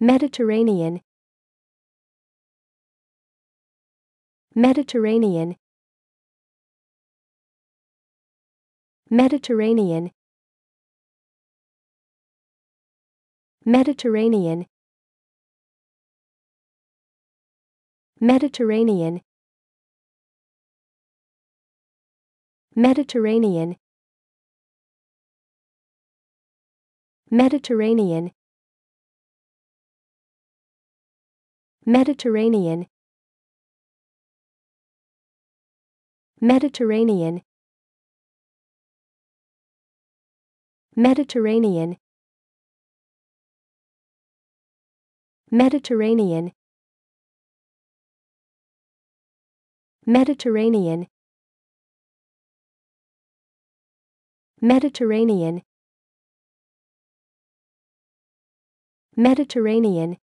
Mediterranean Mediterranean Mediterranean Mediterranean Mediterranean Mediterranean Mediterranean Mediterranean Mediterranean Mediterranean Mediterranean Mediterranean Mediterranean Mediterranean